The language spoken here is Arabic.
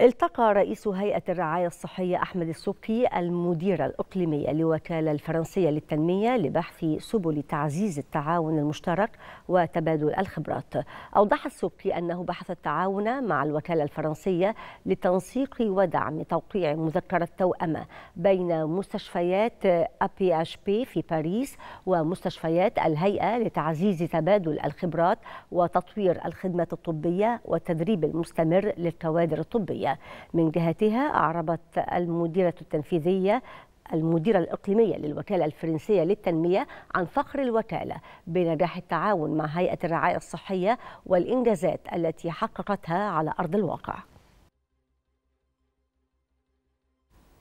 التقى رئيس هيئة الرعاية الصحية أحمد السبكي المديرة الإقليمية لوكاله الفرنسية للتنمية لبحث سبل تعزيز التعاون المشترك وتبادل الخبرات أوضح السبكي أنه بحث التعاون مع الوكالة الفرنسية لتنسيق ودعم توقيع مذكرة توأمة بين مستشفيات أبي أش بي في باريس ومستشفيات الهيئة لتعزيز تبادل الخبرات وتطوير الخدمه الطبية والتدريب المستمر للكوادر الطبية الإقليمية من جهتها أعربت المديرة التنفيذية المديرة الإقليمية للوكالة الفرنسية للتنمية عن فخر الوكالة بنجاح التعاون مع هيئة الرعاية الصحية والإنجازات التي حققتها على أرض الواقع